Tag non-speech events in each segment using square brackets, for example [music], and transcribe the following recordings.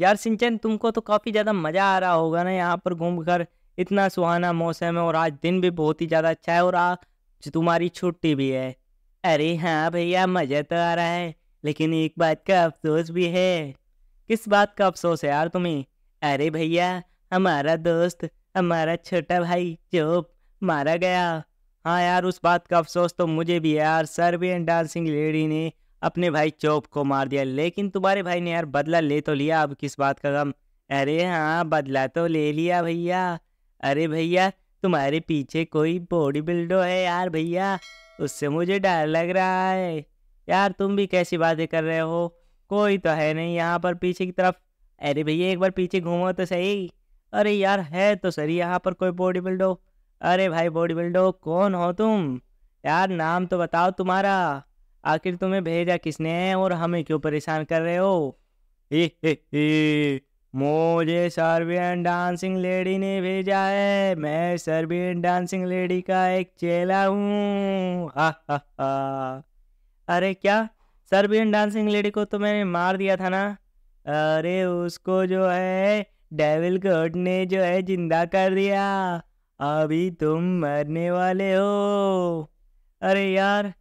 यार सिंचन तुमको तो काफ़ी ज़्यादा मज़ा आ रहा होगा ना यहाँ पर घूम कर इतना सुहाना मौसम है और आज दिन भी बहुत ही ज़्यादा अच्छा है और आज तुम्हारी छुट्टी भी है अरे हाँ भैया मज़ा तो आ रहा है लेकिन एक बात का अफसोस भी है किस बात का अफसोस है यार तुम्हें अरे भैया हमारा दोस्त हमारा छोटा भाई जो मारा गया हाँ यार उस बात का अफसोस तो मुझे भी यार सर्बियन डांसिंग लेडी ने अपने भाई चौप को मार दिया लेकिन तुम्हारे भाई ने यार बदला ले तो लिया अब किस बात का गम अरे हाँ बदला तो ले लिया भैया अरे भैया तुम्हारे पीछे कोई बॉडी बिल्डो है यार भैया उससे मुझे डर लग रहा है यार तुम भी कैसी बातें कर रहे हो कोई तो है नहीं यहाँ पर पीछे की तरफ अरे भैया एक बार पीछे घूमो तो सही अरे यार है तो सही यहाँ पर कोई बॉडी बिल्डो अरे भाई बॉडी बिल्डो कौन हो तुम यार नाम तो बताओ तुम्हारा आखिर तुम्हें भेजा किसने और हमें क्यों परेशान कर रहे हो [laughs] मुझे सर्बियन डांसिंग लेडी ने भेजा है मैं सर्बियन डांसिंग लेडी का एक चेला हूँ [laughs] अरे क्या सर्बियन डांसिंग लेडी को तो मैंने मार दिया था ना अरे उसको जो है डेविल गॉड ने जो है जिंदा कर दिया अभी तुम मरने वाले हो अरे यार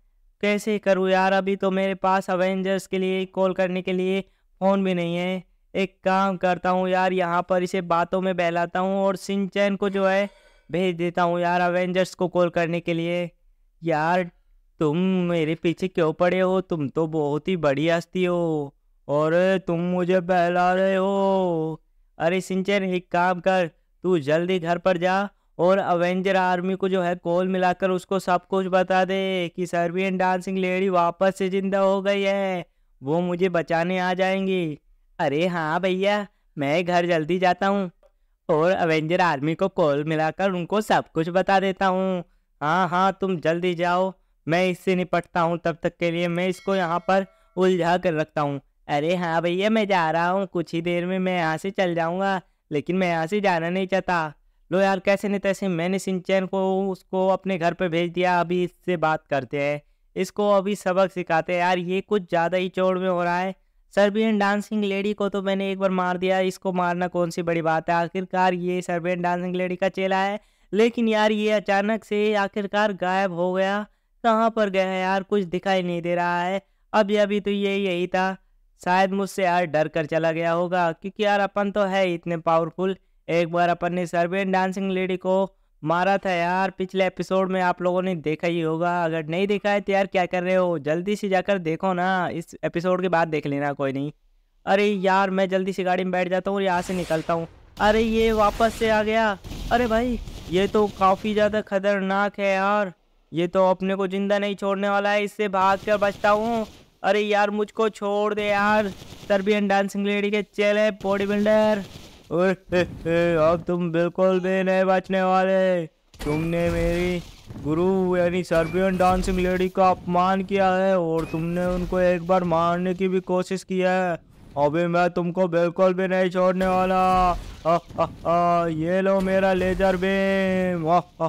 कैसे करूँ यार अभी तो मेरे पास अवेंजर्स के लिए कॉल करने के लिए फ़ोन भी नहीं है एक काम करता हूँ यार यहाँ पर इसे बातों में बहलाता हूँ और सिंचैन को जो है भेज देता हूँ यार अवेंजर्स को कॉल करने के लिए यार तुम मेरे पीछे क्यों पड़े हो तुम तो बहुत ही बड़ी हस्ती हो और तुम मुझे बहला रहे हो अरे सिंचैन एक काम कर तू जल्दी घर पर जा और अवेंजर आर्मी को जो है कॉल मिलाकर उसको सब कुछ बता दे कि सर्बियन डांसिंग लेडी वापस से जिंदा हो गई है वो मुझे बचाने आ जाएंगी अरे हाँ भैया मैं घर जल्दी जाता हूँ और अवेंजर आर्मी को कॉल मिलाकर उनको सब कुछ बता देता हूँ हाँ हाँ तुम जल्दी जाओ मैं इससे निपटता हूँ तब तक के लिए मैं इसको यहाँ पर उलझा कर रखता हूँ अरे हाँ भैया मैं जा रहा हूँ कुछ ही देर में मैं यहाँ से चल जाऊँगा लेकिन मैं यहाँ से जाना नहीं चाहता लो यार कैसे नहीं तैसे तो मैंने सिंचैन को उसको अपने घर पर भेज दिया अभी इससे बात करते हैं इसको अभी सबक सिखाते हैं यार ये कुछ ज़्यादा ही चौड़ में हो रहा है सर्बियन डांसिंग लेडी को तो मैंने एक बार मार दिया इसको मारना कौन सी बड़ी बात है आखिरकार ये सर्बियन डांसिंग लेडी का चेला है लेकिन यार ये अचानक से आखिरकार गायब हो गया कहाँ पर गया है यार कुछ दिखाई नहीं दे रहा है अभी अभी तो ये यही था शायद मुझसे यार डर कर चला गया होगा क्योंकि यार अपन तो है इतने पावरफुल एक बार अपन ने सर्वेंट डांसिंग लेडी को मारा था यार पिछले एपिसोड में आप लोगों ने देखा ही होगा अगर नहीं देखा है तो यार क्या कर रहे हो जल्दी से जाकर देखो ना इस एपिसोड के बाद देख लेना कोई नहीं अरे यार मैं जल्दी से गाड़ी में बैठ जाता हूँ और यहाँ से निकलता हूँ अरे ये वापस से आ गया अरे भाई ये तो काफ़ी ज़्यादा खतरनाक है यार ये तो अपने को ज़िंदा नहीं छोड़ने वाला है इससे भाग कर बचता हूँ अरे यार मुझको छोड़ दे यार सर्बियन डांसिंग लेडी के चेले बॉडी बिल्डर [laughs] अब तुम बिल्कुल भी नहीं बचने वाले तुमने मेरी गुरु यानी सर्बियन डांसिंग लेडी का अपमान किया है और तुमने उनको एक बार मारने की भी कोशिश की है अभी मैं तुमको बिल्कुल भी नहीं छोड़ने वाला आ, आ, आ, ये लो मेरा लेजर बेम [laughs]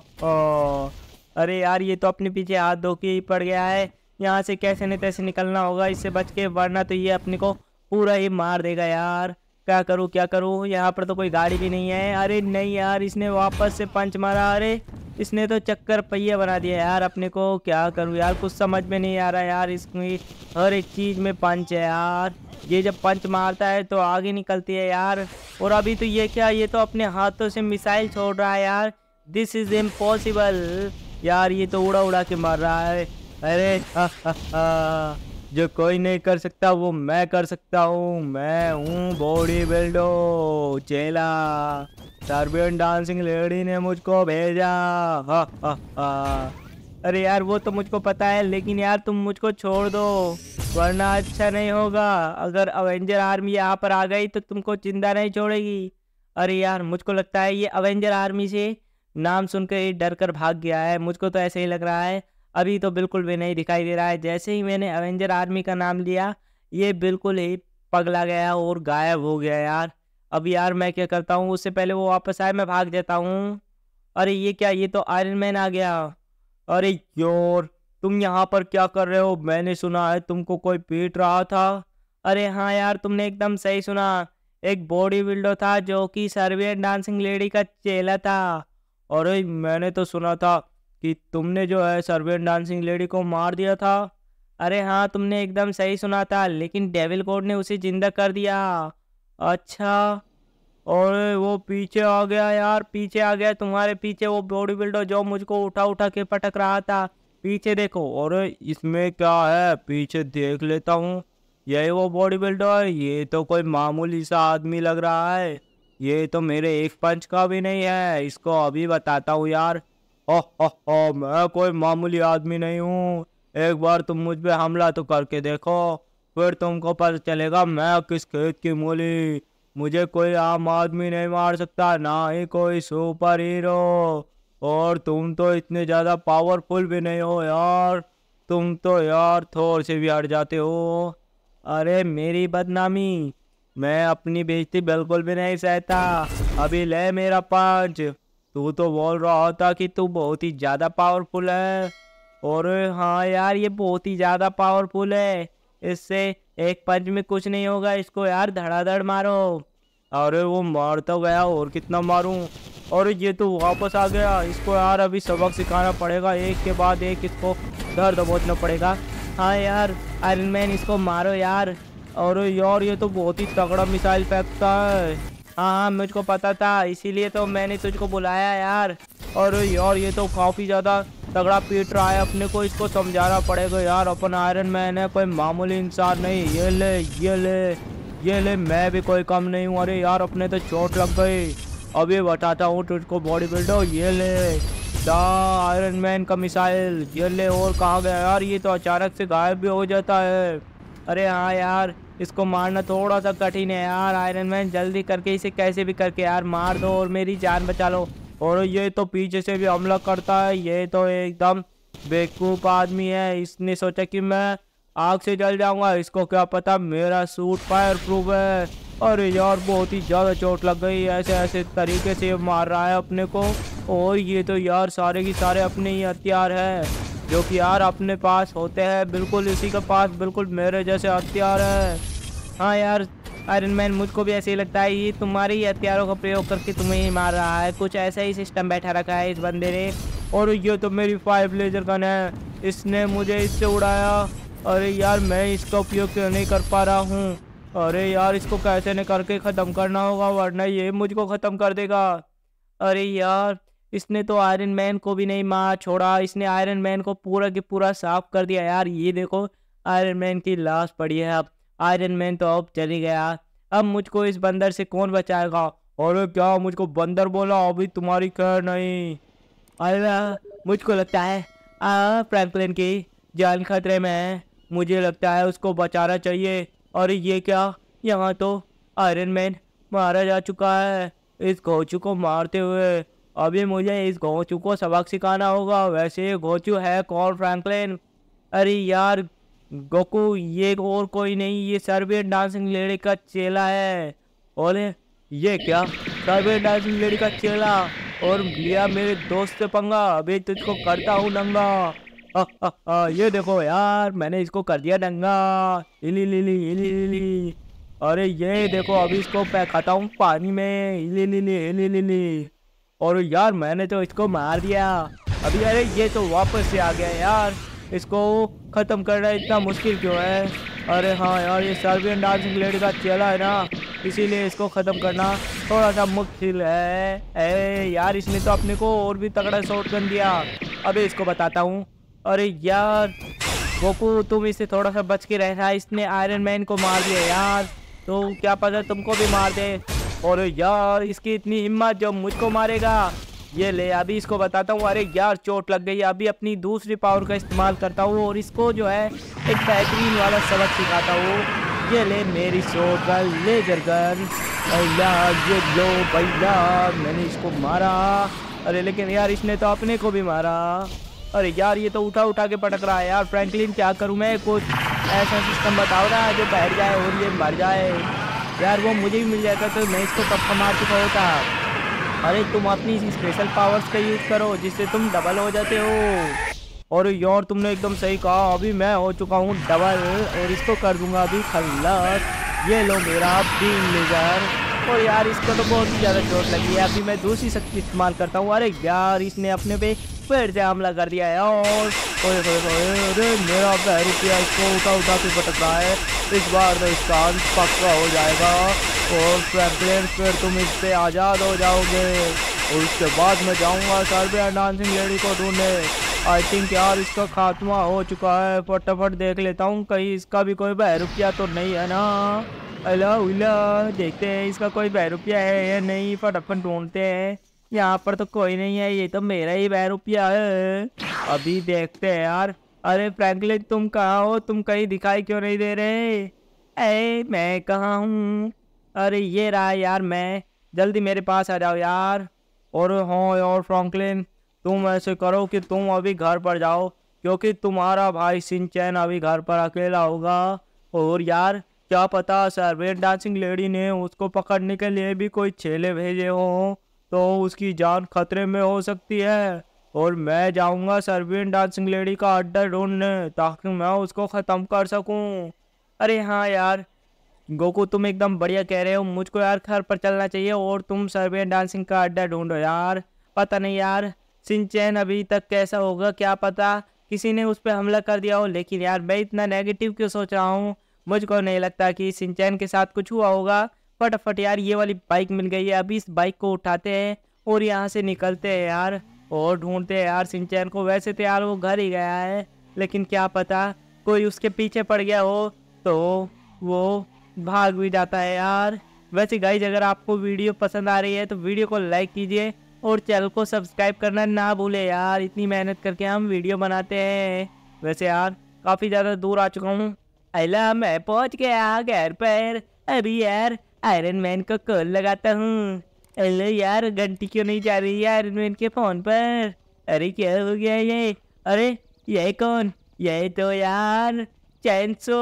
अरे यार ये तो अपने पीछे हाथ धो के ही पड़ गया है यहाँ से कैसे नहीं तैसे निकलना होगा इससे बच के वरना तो ये अपने को पूरा ही मार देगा यार क्या करूँ क्या करूँ यहाँ पर तो कोई गाड़ी भी नहीं है अरे नहीं यार इसने वापस से पंच मारा अरे इसने तो चक्कर पहिया बना दिया यार अपने को क्या करूँ यार कुछ समझ में नहीं आ रहा यार इसकी हर एक चीज़ में पंच है यार ये जब पंच मारता है तो आगे निकलती है यार और अभी तो ये क्या ये तो अपने हाथों से मिसाइल छोड़ रहा है यार दिस इज़ इम्पॉसिबल यार ये तो उड़ा उड़ा के मार रहा है अरे हा, हा, हा, जो कोई नहीं कर सकता वो मैं कर सकता हूँ मैं हूँ बॉडी बिल्डो चेला सर्बियन डांसिंग लेडी ने मुझको भेजा हा, हा, हा। अरे यार वो तो मुझको पता है लेकिन यार तुम मुझको छोड़ दो वरना अच्छा नहीं होगा अगर अवेंजर आर्मी यहाँ पर आ गई तो तुमको चिंता नहीं छोड़ेगी अरे यार मुझको लगता है ये अवेंजर आर्मी से नाम सुनकर डर कर भाग गया है मुझको तो ऐसे ही लग रहा है अभी तो बिल्कुल भी नहीं दिखाई दे रहा है जैसे ही मैंने अवेंजर आर्मी का नाम लिया ये बिल्कुल ही पगला गया और गायब हो गया यार अब यार मैं क्या करता हूँ उससे पहले वो वापस आए मैं भाग जाता हूँ अरे ये क्या ये तो आयरन मैन आ गया अरे योर तुम यहाँ पर क्या कर रहे हो मैंने सुना है तुमको कोई पीट रहा था अरे हाँ यार तुमने एकदम सही सुना एक बॉडी बिल्डर था जो कि सर्वियन डांसिंग लेडी का चेला था अरे मैंने तो सुना था कि तुमने जो है सर्वेंट डांसिंग लेडी को मार दिया था अरे हाँ तुमने एकदम सही सुना था लेकिन डेविल कोड ने उसे जिंदा कर दिया अच्छा और वो पीछे आ गया यार पीछे आ गया तुम्हारे पीछे वो बॉडी बिल्डर जो मुझको उठा उठा के पटक रहा था पीछे देखो और इसमें क्या है पीछे देख लेता हूँ यही वो बॉडी बिल्डर ये तो कोई मामूली सा आदमी लग रहा है ये तो मेरे एक पंच का भी नहीं है इसको अभी बताता हूँ यार हो मैं कोई मामूली आदमी नहीं हूँ एक बार तुम मुझ पर हमला तो करके देखो फिर तुमको पता चलेगा मैं किस खेत की मूली मुझे कोई आम आदमी नहीं मार सकता ना ही कोई सुपर हीरो और तुम तो इतने ज़्यादा पावरफुल भी नहीं हो यार तुम तो यार थोड़ से भी हट जाते हो अरे मेरी बदनामी मैं अपनी बेइज्जती बिल्कुल भी नहीं सहता अभी ले मेरा पंच तू तो बोल रहा होता कि तू बहुत ही ज़्यादा पावरफुल है और हाँ यार ये बहुत ही ज़्यादा पावरफुल है इससे एक पंच में कुछ नहीं होगा इसको यार धड़ाधड़ मारो अरे वो मार तो गया और कितना मारूं और ये तो वापस आ गया इसको यार अभी सबक सिखाना पड़ेगा एक के बाद एक इसको डर दबोचना पड़ेगा हाँ यार आयरन मैन इसको मारो यार और यार ये तो बहुत ही तगड़ा मिसाइल फेंकता है हाँ मुझको पता था इसीलिए तो मैंने तुझको बुलाया यार और यार ये तो काफ़ी ज़्यादा तगड़ा पीट रहा है अपने को इसको समझाना पड़ेगा यार अपन आयरन मैन है कोई मामूली इंसान नहीं ये ले ये ले ये ले मैं भी कोई कम नहीं हूँ अरे यार अपने तो चोट लग गई अभी बताता हूँ तुझको बॉडी बिल्डर ये ले दा आयरन मैन का मिसाइल ये ले और कहा गया यार ये तो अचानक से गायब भी हो जाता है अरे हाँ यार इसको मारना थोड़ा सा कठिन है यार आयरन मैन जल्दी करके इसे कैसे भी करके यार मार दो और मेरी जान बचा लो और ये तो पीछे से भी हमला करता है ये तो एकदम बेवकूफ़ आदमी है इसने सोचा कि मैं आग से जल जाऊंगा इसको क्या पता मेरा सूट फायर प्रूफ है अरे यार बहुत ही ज़्यादा चोट लग गई ऐसे ऐसे तरीके से मार रहा है अपने को और ये तो यार सारे के सारे अपने ही हथियार है जो कि यार अपने पास होते हैं बिल्कुल इसी के पास बिल्कुल मेरे जैसे हथियार है हाँ यार आयरन मैन मुझको भी ऐसे ही लगता है ये तुम्हारे ही हथियारों का प्रयोग करके तुम्हें ही मार रहा है कुछ ऐसा ही सिस्टम बैठा रखा है इस बंदे ने और ये तो मेरी फाइव लेजर गन है इसने मुझे इससे उड़ाया अरे यार मैं इसका उपयोग क्यों नहीं कर पा रहा हूँ अरे यार इसको कैसे न करके ख़त्म करना होगा वरना ये मुझको ख़त्म कर देगा अरे यार इसने तो आयरन मैन को भी नहीं मार छोड़ा इसने आयरन मैन को पूरा के पूरा साफ कर दिया यार ये देखो आयरन मैन की लाश पड़ी है अब आयरन मैन तो अब चली गया अब मुझको इस बंदर से कौन बचाएगा अरे क्या मुझको बंदर बोला अभी तुम्हारी खैर नहीं अरे हाँ, मुझको लगता है फ्रैंकलिन हाँ, की जान खतरे में है मुझे लगता है उसको बचाना चाहिए और ये क्या यहाँ तो आयरन मैन मारा जा चुका है इस घोचू को मारते हुए अभी मुझे इस गोचू को सबक सिखाना होगा वैसे गोचू है कॉल फ्रैंकलिन अरे यार गोकू ये और कोई नहीं ये सर्बियन डांसिंग लेडी का चेला है ओले ये क्या सर्वे डांसिंग लेडी का चेला और लिया मेरे दोस्त से पंगा अभी तुझको तो करता हूँ नंगा आ, आ, आ, ये देखो यार मैंने इसको कर दिया नंगा इली लिली इली लिली अरे ये देखो अभी इसको पैखाता हूँ पानी में इली लिली इली लिली और यार मैंने तो इसको मार दिया अभी अरे ये तो वापस से आ गया यार इसको ख़त्म करना इतना मुश्किल क्यों है अरे हाँ यार ये सर्बियन डांसिंग लेडी का चला है ना इसीलिए इसको ख़त्म करना थोड़ा सा मुश्किल है अरे यार इसने तो अपने को और भी तगड़ा शॉट गन दिया अभी इसको बताता हूँ अरे यार गोकू तुम इसे थोड़ा सा बच के रहना इसने आयरन मैन को मार दिया यार तो क्या पता तुमको भी मार दे और यार इसकी इतनी हिम्मत जो मुझको मारेगा ये ले अभी इसको बताता हूँ अरे यार चोट लग गई अभी अपनी दूसरी पावर का इस्तेमाल करता हूँ और इसको जो है एक बेहतरीन वाला सबक सिखाता हूँ ये ले मेरी शोट का लेजर गन ये लो भैया मैंने इसको मारा अरे लेकिन यार इसने तो अपने को भी मारा अरे यार ये तो उठा उठा के पटक रहा है यार फ्रेंकलिन क्या करूँ मैं कुछ ऐसा सिस्टम बता रहा है जो बैठ जाए और ये मर जाए यार वो मुझे भी मिल जाता तो मैं इसको कब कमा चुका होता अरे तुम अपनी स्पेशल पावर्स का यूज़ करो जिससे तुम डबल हो जाते हो और यार तुमने एकदम सही कहा अभी मैं हो चुका हूँ डबल और इसको कर दूंगा अभी खल्ला ये लो मेरा बीन लेजर और यार इसको तो बहुत ही ज़्यादा चोट लगी है अभी मैं दूसरी शक्ति इस्तेमाल करता हूँ अरे यार इसने अपने पे फिर से हमला कर दिया है और अरे मेरा रुपया इसको उठा उठा के भटक रहा है इस बार तो इसका अंत पक्का हो जाएगा और चैम्पियन फिर तुम इस इससे आज़ाद हो जाओगे और उसके बाद मैं जाऊँगा सर्बिया डांसिंग लेडी को ढूंढने आई थिंक यार इसका खात्मा हो चुका है फटाफट देख लेता हूँ कहीं इसका भी कोई रुपया तो नहीं है ना अला उला देखते हैं इसका कोई बैरूपिया है या नहीं फटाफट ढूंढते हैं यहाँ पर तो कोई नहीं है ये तो मेरा ही बैरूपिया है अभी देखते हैं यार अरे फ्रैंकलिन तुम कहाँ हो तुम कहीं दिखाई क्यों नहीं दे रहे ऐ मैं कहाँ हूँ अरे ये रहा यार मैं जल्दी मेरे पास आ जाओ यार और हाँ और फ्रैंकलिन तुम ऐसे करो कि तुम अभी घर पर जाओ क्योंकि तुम्हारा भाई सिंचैन अभी घर पर अकेला होगा और यार क्या पता सर्वेंट डांसिंग लेडी ने उसको पकड़ने के लिए भी कोई छेले भेजे हों तो उसकी जान खतरे में हो सकती है और मैं जाऊंगा सर्वेंट डांसिंग लेडी का अड्डा ढूंढने ताकि मैं उसको ख़त्म कर सकूं अरे हाँ यार गोकू तुम एकदम बढ़िया कह रहे हो मुझको यार घर पर चलना चाहिए और तुम सर्वेंट डांसिंग का अड्डा ढूंढो यार पता नहीं यार सिंचैन अभी तक कैसा होगा क्या पता किसी ने उस पर हमला कर दिया हो लेकिन यार मैं इतना नेगेटिव क्यों सोच रहा हूँ मुझको नहीं लगता कि सिंचैन के साथ कुछ हुआ होगा फटाफट यार ये वाली बाइक मिल गई है अभी इस बाइक को उठाते हैं और यहाँ से निकलते हैं यार और ढूंढते हैं यार सिंचैन को वैसे तो यार वो घर ही गया है लेकिन क्या पता कोई उसके पीछे पड़ गया हो तो वो भाग भी जाता है यार वैसे गाइज अगर आपको वीडियो पसंद आ रही है तो वीडियो को लाइक कीजिए और चैनल को सब्सक्राइब करना ना भूले यार इतनी मेहनत करके हम वीडियो बनाते हैं वैसे यार काफ़ी ज़्यादा दूर आ चुका हूँ अला मैं पहुंच गया घर पर अभी यार आयरन मैन को कॉल लगाता हूँ अरे यार घंटी क्यों नहीं जा रही है आयरन मैन के फ़ोन पर अरे क्या हो गया ये अरे ये कौन ये तो यार चैनसो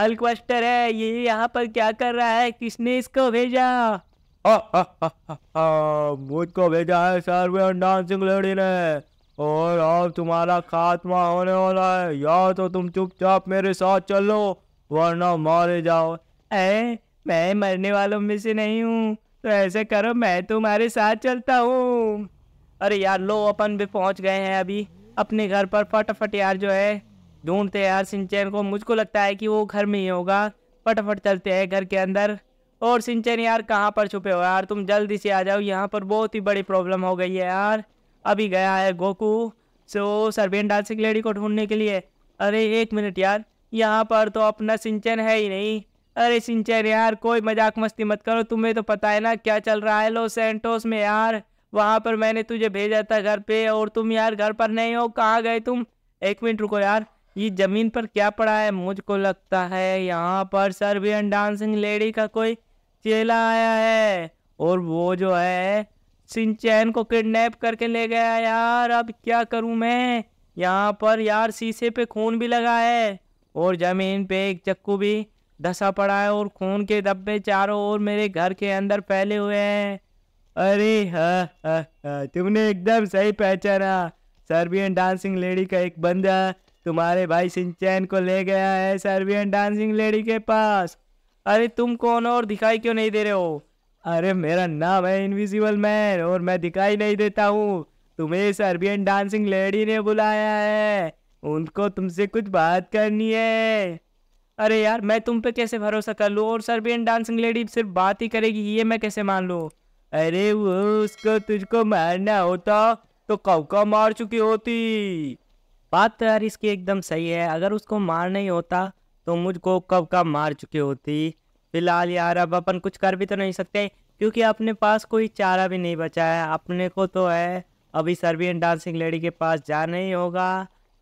हल्क है ये यहाँ पर क्या कर रहा है किसने इसको भेजा [laughs] मुझको भेजा है सर्वे डांसिंग लेडी ने और अब तुम्हारा खात्मा होने वाला है या तो तुम चुपचाप मेरे साथ चलो वरना मारे जाओ ऐ मैं मरने वालों में से नहीं हूँ तो ऐसे करो मैं तुम्हारे साथ चलता हूँ अरे यार लो अपन भी पहुँच गए हैं अभी अपने घर पर फटाफट यार जो है ढूंढते यार सिंचन को मुझको लगता है कि वो घर में ही होगा फटाफट चलते हैं घर के अंदर और सिंचैन यार कहाँ पर छुपे हो यार तुम जल्दी से आ जाओ यहाँ पर बहुत ही बड़ी प्रॉब्लम हो गई है यार अभी गया है गोकू सो सर्वेंट डांसिंग लेडी को ढूंढने के लिए अरे एक मिनट यार यहाँ पर तो अपना सिंचन है ही नहीं अरे सिंचन यार कोई मजाक मस्ती मत करो तुम्हें तो पता है ना क्या चल रहा है लो सेंटोस में यार वहाँ पर मैंने तुझे भेजा था घर पे और तुम यार घर पर नहीं हो कहाँ गए तुम एक मिनट रुको यार ये ज़मीन पर क्या पड़ा है मुझको लगता है यहाँ पर सर्बियन डांसिंग लेडी का कोई चेला आया है और वो जो है सिंचैन को किडनैप करके ले गया यार अब क्या करूं मैं यहाँ पर यार शीशे पे खून भी लगा है और ज़मीन पे एक चक्कू भी धसा पड़ा है और खून के डब्बे चारों ओर मेरे घर के अंदर फैले हुए हैं अरे हाँ तुमने एकदम सही पहचाना सर्बियन डांसिंग लेडी का एक बंदा तुम्हारे भाई सिंचैन को ले गया है सर्बियन डांसिंग लेडी के पास अरे तुम कौन और दिखाई क्यों नहीं दे रहे हो अरे मेरा नाम है इनविजिबल मैन और मैं दिखाई नहीं देता हूँ तुम्हें इस अरबियन डांसिंग लेडी ने बुलाया है उनको तुमसे कुछ बात करनी है अरे यार मैं तुम पे कैसे भरोसा कर लूँ और सर्बियन डांसिंग लेडी सिर्फ बात ही करेगी ये मैं कैसे मान लूँ अरे वो उसको तुझको मारना होता तो कौका मार चुकी होती बात तो यार इसकी एकदम सही है अगर उसको मार नहीं होता तो मुझको कब का मार चुकी होती फिलहाल यार अब अपन कुछ कर भी तो नहीं सकते क्योंकि अपने पास कोई चारा भी नहीं बचा है अपने को तो है अभी सर्बियन डांसिंग लेडी के पास जाना ही होगा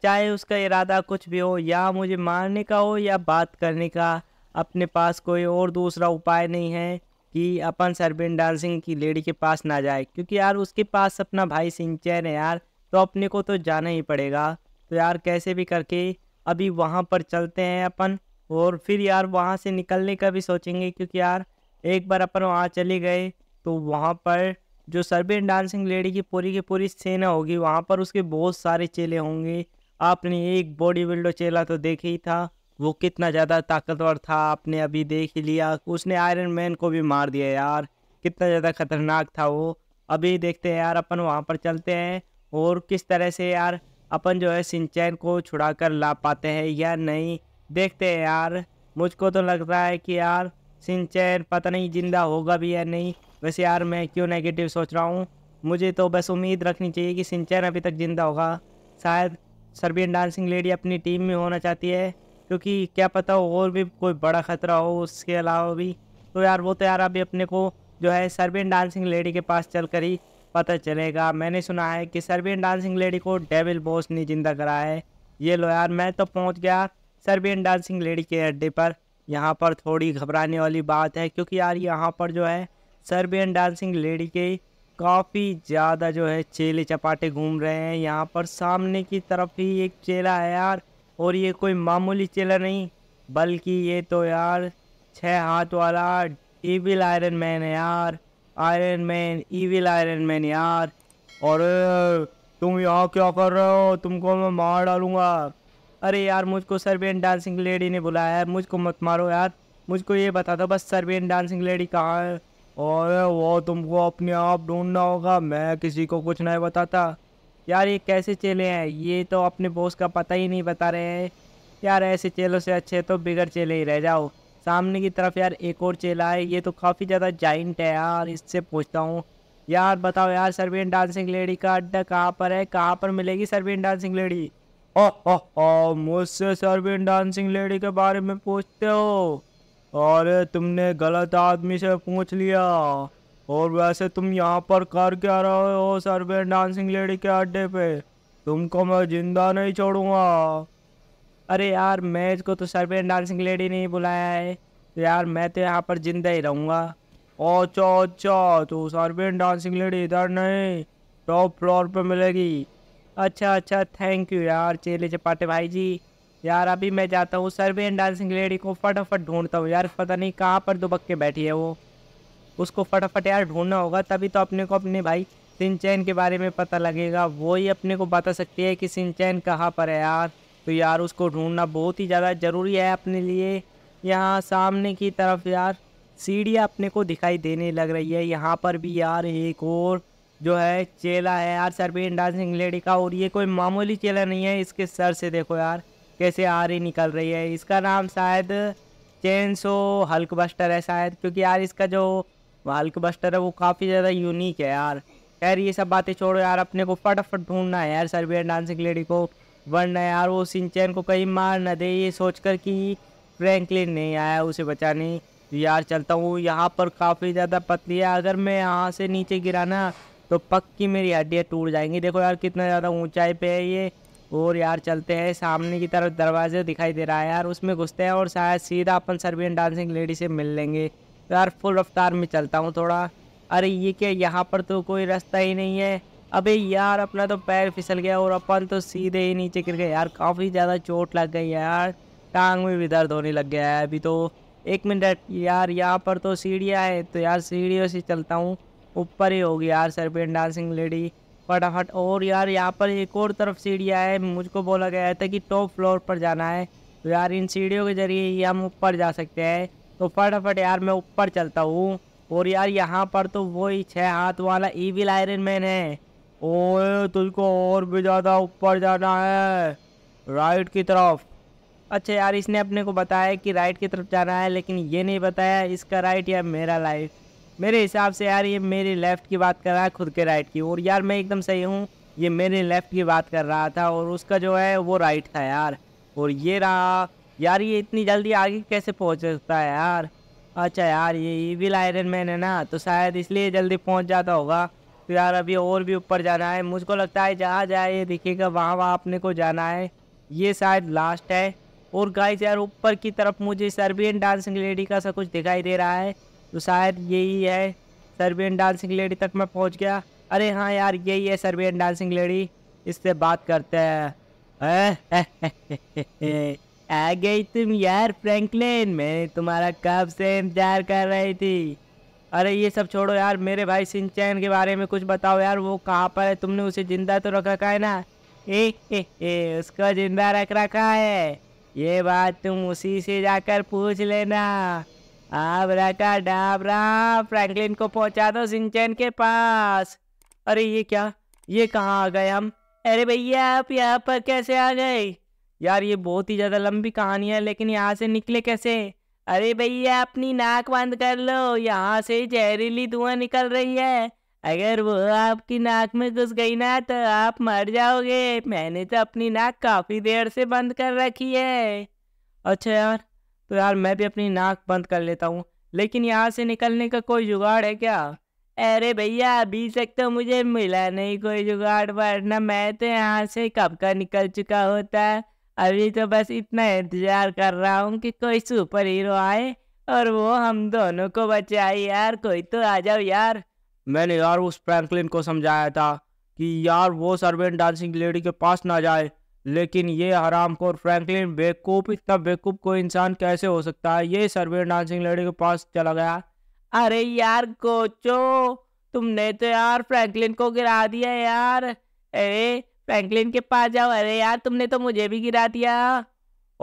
चाहे उसका इरादा कुछ भी हो या मुझे मारने का हो या बात करने का अपने पास कोई और दूसरा उपाय नहीं है कि अपन सर्बियन डांसिंग की लेडी के पास ना जाए क्योंकि यार उसके पास अपना भाई सिंचैन है यार तो अपने को तो जाना ही पड़ेगा तो यार कैसे भी करके अभी वहाँ पर चलते हैं अपन और फिर यार वहाँ से निकलने का भी सोचेंगे क्योंकि यार एक बार अपन वहाँ चले गए तो वहाँ पर जो सर्बियन डांसिंग लेडी की पूरी की पूरी सेना होगी वहाँ पर उसके बहुत सारे चेले होंगे आपने एक बॉडी बिल्डर चेला तो देखे ही था वो कितना ज़्यादा ताकतवर था आपने अभी देख ही लिया उसने आयरन मैन को भी मार दिया यार कितना ज़्यादा खतरनाक था वो अभी देखते हैं यार अपन वहाँ पर चलते हैं और किस तरह से यार अपन जो है सिंचैन को छुड़ा कर ला पाते हैं या नहीं देखते हैं यार मुझको तो लग रहा है कि यार सिंचैन पता नहीं ज़िंदा होगा भी या नहीं वैसे यार मैं क्यों नेगेटिव सोच रहा हूँ मुझे तो बस उम्मीद रखनी चाहिए कि सिंचैन अभी तक ज़िंदा होगा शायद सर्बियन डांसिंग लेडी अपनी टीम में होना चाहती है क्योंकि क्या पता हो और भी कोई बड़ा ख़तरा हो उसके अलावा भी तो यार वो तो यार अभी अपने को जो है सर्बियन डांसिंग लेडी के पास चल कर ही पता चलेगा मैंने सुना है कि सर्बियन डांसिंग लेडी को डेविल बॉस ने जिंदा करा है ये लो यार मैं तो पहुंच गया सर्बियन डांसिंग लेडी के अड्डे पर यहाँ पर थोड़ी घबराने वाली बात है क्योंकि यार यहाँ पर जो है सर्बियन डांसिंग लेडी के काफ़ी ज़्यादा जो है चेले चपाटे घूम रहे हैं यहाँ पर सामने की तरफ ही एक चेला है यार और ये कोई मामूली चेला नहीं बल्कि ये तो यार छः हाथ वाला ईविल आयरन मैन है यार iron man evil iron man यार और तुम यहाँ क्या कर रहे हो तुमको मैं मार डालूँगा अरे यार मुझको सर्बियन डांसिंग लेडी ने बुलाया है मुझको मत मारो यार मुझको ये बता दो बस सर्बियन डांसिंग लेडी कहाँ है और वो तुमको अपने आप ढूंढना होगा मैं किसी को कुछ नहीं बताता यार ये कैसे चेले हैं ये तो अपने बॉस का पता ही नहीं बता रहे हैं यार ऐसे चेलों से अच्छे तो बिगड़ चेले ही रह जाओ सामने की तरफ यार एक और चेला है ये तो काफ़ी ज़्यादा जाइंट है यार इससे पूछता हूँ यार बताओ यार सर्बियन डांसिंग लेडी का अड्डा कहाँ पर है कहाँ पर मिलेगी सर्बियन डांसिंग लेडी ओ मुझसे सर्विन डांसिंग लेडी के बारे में पूछते हो अरे तुमने गलत आदमी से पूछ लिया और वैसे तुम यहाँ पर कर क्या रहे हो सर्विन डांसिंग लेडी के अड्डे पे तुमको मैं जिंदा नहीं छोड़ूंगा अरे यार मैं को तो सर्विन डांसिंग लेडी नहीं बुलाया है तो यार मैं तो यहाँ पर जिंदा ही रहूँगा अच्छा अच्छा तो सर्विन डांसिंग लेडी इधर नहीं टॉप फ्लोर पे मिलेगी अच्छा अच्छा थैंक यू यार चेले चपाटे भाई जी यार अभी मैं जाता हूँ सर्वे एंड डांसिंग लेडी को फटाफट ढूंढता हूँ यार पता नहीं कहाँ पर दुबक के बैठी है वो उसको फटाफट यार ढूंढना होगा तभी तो अपने को अपने भाई सिंचैन के बारे में पता लगेगा वो ही अपने को बता सकती है कि सिंचैन कहाँ पर है यार तो यार उसको ढूंढना बहुत ही ज़्यादा ज़रूरी है अपने लिए यहाँ सामने की तरफ यार सीढ़ियाँ अपने को दिखाई देने लग रही है यहाँ पर भी यार एक और जो है चेला है यार सरबीन डांसिंग लेडी का और ये कोई मामूली चेला नहीं है इसके सर से देखो यार कैसे रही निकल रही है इसका नाम शायद चैन सो हल्क बस्टर है शायद क्योंकि यार इसका जो हल्क बस्टर है वो काफ़ी ज़्यादा यूनिक है यार खैर ये सब बातें छोड़ो यार अपने को फटाफट ढूंढना है यार सरबियन डांसिंग लेडी को वरना यार वो सिंचैन को कहीं मार ना दे ये सोच कर कि फ्रैंकलिन नहीं आया उसे बचाने यार चलता हूँ यहाँ पर काफ़ी ज़्यादा पतली है अगर मैं यहाँ से नीचे गिरा ना तो पक्की मेरी हड्डियाँ टूट जाएंगी देखो यार कितना ज़्यादा ऊंचाई पे है ये और यार चलते हैं सामने की तरफ दरवाजे दिखाई दे रहा है यार उसमें घुसते हैं और शायद सीधा अपन सर्बियन डांसिंग लेडी से मिल लेंगे तो यार फुल रफ्तार में चलता हूँ थोड़ा अरे ये क्या यहाँ पर तो कोई रास्ता ही नहीं है अबे यार अपना तो पैर फिसल गया और अपन तो सीधे ही नीचे गिर गए यार काफ़ी ज़्यादा चोट लग गई है यार टांग में भी दर्द होने लग गया है अभी तो एक मिनट यार यहाँ पर तो सीढ़ियाँ है तो यार सीढ़ियों से चलता हूँ ऊपर ही होगी यार सर्पेन डांसिंग लेडी फटाफट और यार यहाँ पर एक और तरफ सीढ़ियाँ है मुझको बोला गया था कि टॉप फ्लोर पर जाना है तो यार इन सीढ़ियों के ज़रिए ही हम ऊपर जा सकते हैं तो फटाफट यार मैं ऊपर चलता हूँ और यार यहाँ पर तो वही छः हाथ वाला ईविल आयरन मैन है ओए तुझको और भी ज़्यादा ऊपर जाना है राइट की तरफ अच्छा यार इसने अपने को बताया कि राइट की तरफ जाना है लेकिन ये नहीं बताया इसका राइट या मेरा लाइफ मेरे हिसाब से यार ये मेरे लेफ़्ट की बात कर रहा है खुद के राइट की और यार मैं एकदम सही हूँ ये मेरे लेफ़्ट की बात कर रहा था और उसका जो है वो राइट था यार और ये रहा यार ये इतनी जल्दी आगे कैसे पहुँच सकता है यार अच्छा यार ये ईविल आयरन मैन है ना तो शायद इसलिए जल्दी पहुँच जाता होगा तो यार अभी और भी ऊपर जाना है मुझको लगता है जहाँ जाए ये दिखेगा वहाँ वहाँ अपने को जाना है ये शायद लास्ट है और गाइस यार ऊपर की तरफ मुझे सर्बियन डांसिंग लेडी का सा कुछ दिखाई दे रहा है तो शायद यही है सर्बियन डांसिंग लेडी तक मैं पहुंच गया अरे हाँ यार यही है सर्बियन डांसिंग लेडी इससे बात करते हैं [laughs] आ गई तुम यार फ्रैंकलिन मैं तुम्हारा कब से इंतजार कर रही थी अरे ये सब छोड़ो यार मेरे भाई सिंचैन के बारे में कुछ बताओ यार वो कहाँ पर है तुमने उसे जिंदा तो रख रखा है ना ए, ए, ए उसको जिंदा रख रखा है ये बात तुम उसी से जाकर पूछ लेना आबराटा डाबरा फ्रैंकलिन को पहुंचा दो सिंचन के पास अरे ये क्या ये कहाँ आ गए हम अरे भैया आप यहाँ पर कैसे आ गए यार ये बहुत ही ज़्यादा लंबी कहानी है लेकिन यहाँ से निकले कैसे अरे भैया अपनी नाक बंद कर लो यहाँ से जहरीली धुआं निकल रही है अगर वो आपकी नाक में घुस गई ना तो आप मर जाओगे मैंने तो अपनी नाक काफ़ी देर से बंद कर रखी है अच्छा यार तो यार मैं भी अपनी नाक बंद कर लेता हूँ लेकिन यहाँ से निकलने का कोई जुगाड़ है क्या अरे भैया अभी तक तो मुझे मिला नहीं कोई जुगाड़ वरना मैं तो यहाँ से कब का निकल चुका होता है अभी तो बस इतना इंतजार कर रहा हूँ कि कोई सुपर हीरो आए और वो हम दोनों को बचाए यार कोई तो आ जाओ यार मैंने यार उस फ्रैंकलिन को समझाया था कि यार वो सर्वेंट डांसिंग लेडी के पास ना जाए लेकिन ये हराम खोर फ्रैंकलिन बेकूफ इतना बेकूफ कोई इंसान कैसे हो सकता है ये सरवीर डांसिंग लेडी के पास चला गया अरे यार कोचो तुमने तो यार फ्रैंकलिन को गिरा दिया यार अरे फ्रैंकलिन के पास जाओ अरे यार तुमने तो मुझे भी गिरा दिया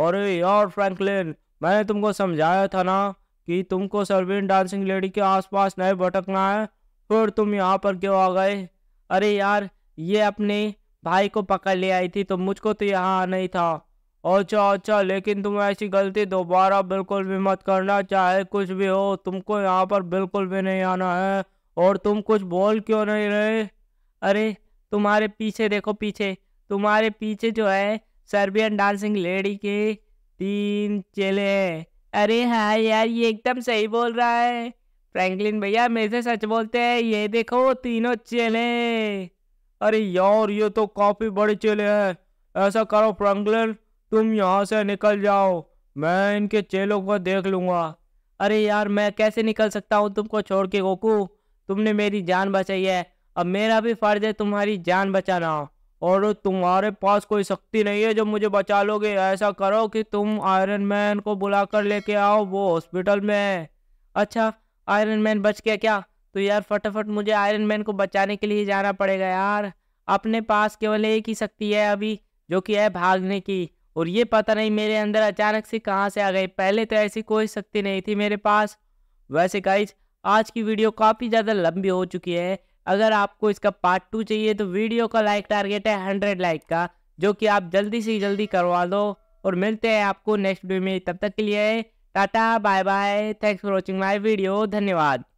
अरे यार फ्रैंकलिन मैंने तुमको समझाया था ना कि तुमको सर्विन डांसिंग लेडी के आसपास नहीं भटकना है फिर तुम यहाँ पर क्यों आ गए अरे यार ये अपने भाई को पकड़ ले आई थी तो मुझको तो यहाँ आना ही था अच्छा अच्छा लेकिन तुम ऐसी गलती दोबारा बिल्कुल भी मत करना चाहे कुछ भी हो तुमको यहाँ पर बिल्कुल भी नहीं आना है और तुम कुछ बोल क्यों नहीं रहे अरे तुम्हारे पीछे देखो पीछे तुम्हारे पीछे जो है सर्बियन डांसिंग लेडी के तीन चेले हैं अरे हाँ यार ये एकदम सही बोल रहा है फ्रैंकलिन भैया मेरे से सच बोलते हैं ये देखो तीनों चेले अरे यार ये तो काफी बड़े चेले हैं ऐसा करो फ्रैंकलिन तुम यहाँ से निकल जाओ मैं इनके चेलों को देख लूंगा अरे यार मैं कैसे निकल सकता हूँ तुमको छोड़ के गोकू तुमने मेरी जान बचाई है अब मेरा भी फर्ज है तुम्हारी जान बचाना और तुम्हारे पास कोई शक्ति नहीं है जो मुझे बचा लोगे ऐसा करो कि तुम आयरन मैन को बुला कर लेके आओ वो हॉस्पिटल में है अच्छा आयरन मैन बच गया क्या तो यार फटाफट मुझे आयरन मैन को बचाने के लिए जाना पड़ेगा यार अपने पास केवल एक ही शक्ति है अभी जो कि है भागने की और ये पता नहीं मेरे अंदर अचानक से कहाँ से आ गई पहले तो ऐसी कोई शक्ति नहीं थी मेरे पास वैसे गाइज आज की वीडियो काफ़ी ज़्यादा लंबी हो चुकी है अगर आपको इसका पार्ट टू चाहिए तो वीडियो का लाइक टारगेट है हंड्रेड लाइक का जो कि आप जल्दी से जल्दी करवा दो और मिलते हैं आपको नेक्स्ट वीडियो में तब तक के लिए tata bye bye thanks for watching my video धन्यवाद